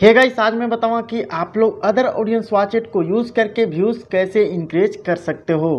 hey guys आज मैं बताऊँ कि आप लोग अदर ऑडियंस वाचेट को यूज़ करके व्यूज़ कैसे इंक्रेज कर सकते हो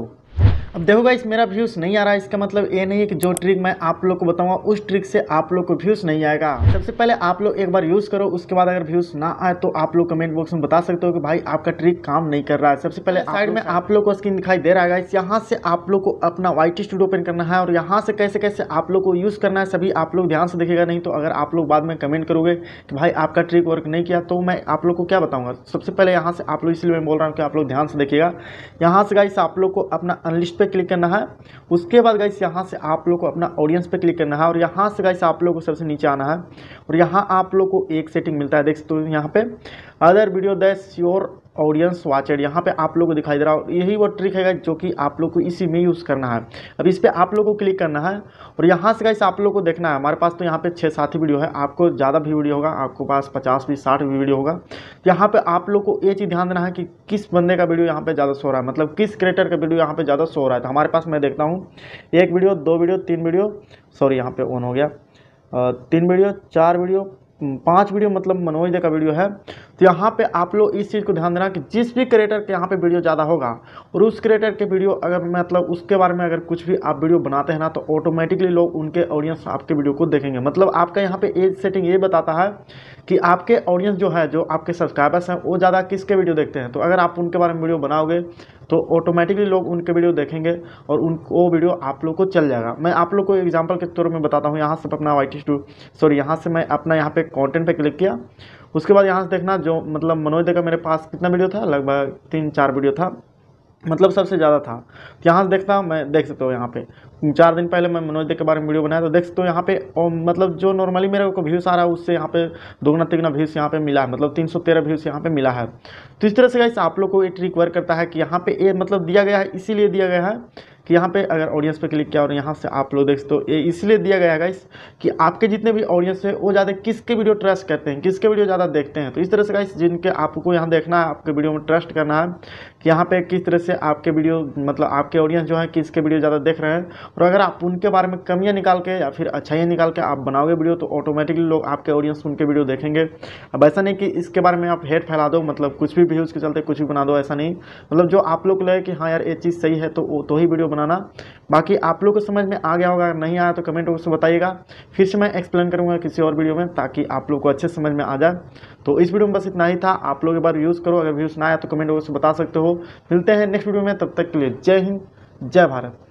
अब देखो गाइस मेरा व्यूज़ नहीं आ रहा है इसका मतलब ये नहीं है कि जो ट्रिक मैं आप लोग को बताऊंगा उस ट्रिक से आप लोग को व्यूज़ नहीं आएगा सबसे पहले आप लोग एक बार यूज़ करो उसके बाद अगर व्यूज़ ना आए तो आप लोग कमेंट बॉक्स में बता सकते हो कि भाई आपका ट्रिक काम नहीं कर रहा है सबसे पहले साइड में आप लोग को स्क्रीन दिखाई दे रहा है गाइस यहाँ से आप लोग को अपना व्हाइट स्टूडियो ओपन करना है और यहाँ से कैसे कैसे आप लोग को यूज़ करना है सभी आप लोग ध्यान से देखेगा नहीं तो अगर आप लोग बाद में कमेंट करोगे कि भाई आपका ट्रिक वर्क नहीं किया तो मैं आप लोग को क्या बताऊँगा सबसे पहले यहाँ से आप लोग इसलिए मैं बोल रहा हूँ कि आप लोग ध्यान से देखिएगा यहाँ से गाइस आप लोग को अपना अनलिस्ट पे क्लिक करना है उसके बाद गाइस यहाँ से आप लोग को अपना ऑडियंस पे क्लिक करना है और यहाँ से गाइस आप लोग को सबसे नीचे आना है और यहाँ आप लोग को एक सेटिंग मिलता है देख सकते हो यहाँ पे other video that's your audience watched यहाँ पे आप लोग को दिखाई दे रहा है यही वो ट्रिक है जो कि आप लोग को इसी में यूज़ करना है अब इस पर आप लोग को क्लिक करना है और यहाँ से कैसे आप लोग को देखना है हमारे पास तो यहाँ पे छः सात ही वीडियो है आपको ज़्यादा भी वीडियो होगा आपको पास पचास भी साठ भी वीडियो होगा तो यहाँ पर आप लोग को ये चीज़ ध्यान देना है कि किस बंदे का वीडियो यहाँ पर ज़्यादा सो रहा है मतलब किस क्रिएटर का वीडियो यहाँ पर ज़्यादा सो रहा है तो हमारे पास मैं देखता हूँ एक वीडियो दो वीडियो तीन वीडियो सॉरी यहाँ पर ऑन हो गया तीन वीडियो चार वीडियो पांच वीडियो मतलब मनोज दे का वीडियो है तो यहाँ पे आप लोग इस चीज़ को ध्यान देना कि जिस भी क्रिएटर के यहाँ पे वीडियो ज़्यादा होगा और उस क्रिएटर के वीडियो अगर मतलब उसके बारे में अगर कुछ भी आप वीडियो बनाते हैं ना तो ऑटोमेटिकली लोग उनके ऑडियंस आपके वीडियो को देखेंगे मतलब आपका यहाँ पे एज सेटिंग ये बताता है कि आपके ऑडियंस जो है जो आपके सब्सक्राइबर्स हैं वो ज़्यादा किसके वीडियो देखते हैं तो अगर आप उनके बारे में वीडियो बनाओगे तो ऑटोमेटिकली लोग उनके वीडियो देखेंगे और उन वो वीडियो आप लोग को चल जाएगा मैं आप लोग को एग्जाम्पल के तौर में बताता हूँ यहाँ से अपना वाइटिस टू सॉरी यहाँ से मैं अपना यहाँ पे कॉन्टेंट पर क्लिक किया उसके बाद यहाँ से देखना जो मतलब मनोज देखा का मेरे पास कितना वीडियो था लगभग तीन चार वीडियो था मतलब सबसे ज़्यादा था तो यहाँ से देखता मैं देख सकता हूँ यहाँ पे चार दिन पहले मैं मनोज दे के बारे में वीडियो बनाया तो देख सकते हो यहाँ पे और मतलब जो नॉर्मली मेरे को व्यूज़ आ रहा है उससे यहाँ पे दोगुना तिगुना व्यूज़ यहाँ पे मिला है मतलब तीन सौ तेरह व्यूज़ यहाँ पे मिला है तो इस तरह से गाइस आप लोग को ये ट्रिक वर्क करता है कि यहाँ पे ये मतलब दिया गया है इसीलिए दिया गया है कि यहाँ पे अगर ऑडियंस पे क्लिक किया और यहाँ से आप लोग देख सकते हो ये इसलिए दिया गया है गाइस कि आपके जितने भी ऑडियंस है वो ज़्यादा किसके वीडियो ट्रस्ट करते हैं किसके वीडियो ज़्यादा देखते हैं तो इस तरह से गाइस जिनके आपको यहाँ देखना है आपके वीडियो में ट्रस्ट करना है कि यहाँ पर किस तरह से आपके वीडियो मतलब आपके ऑडियंस जो है किसके वीडियो ज़्यादा देख रहे हैं और अगर आप उनके बारे में कमियाँ निकाल के या फिर अच्छाइयाँ निकाल के आप बनाओगे वीडियो तो ऑटोमेटिकली लोग आपके ऑडियंस उनके वीडियो देखेंगे अब ऐसा नहीं कि इसके बारे में आप हेड फैला दो मतलब कुछ भी व्यूज़ के चलते कुछ भी बना दो ऐसा नहीं मतलब जो आप लोग लगे कि हाँ यार ये चीज़ सही है तो वो तो ही वीडियो बनाना बाकी आप लोग को समझ में आ गया होगा अगर नहीं आया तो कमेंट बॉक्स में बताइएगा फिर से मैं एक्सप्लेन करूँगा किसी और वीडियो में ताकि आप लोग को अच्छे समझ में आ जाए तो इस वीडियो में बस इतना ही था आप लोग एक बार व्यूज़ करो अगर व्यूज़ ना आया तो कमेंट बॉक्स में बता सकते हो मिलते हैं नेक्स्ट वीडियो में तब तक के लिए जय हिंद जय भारत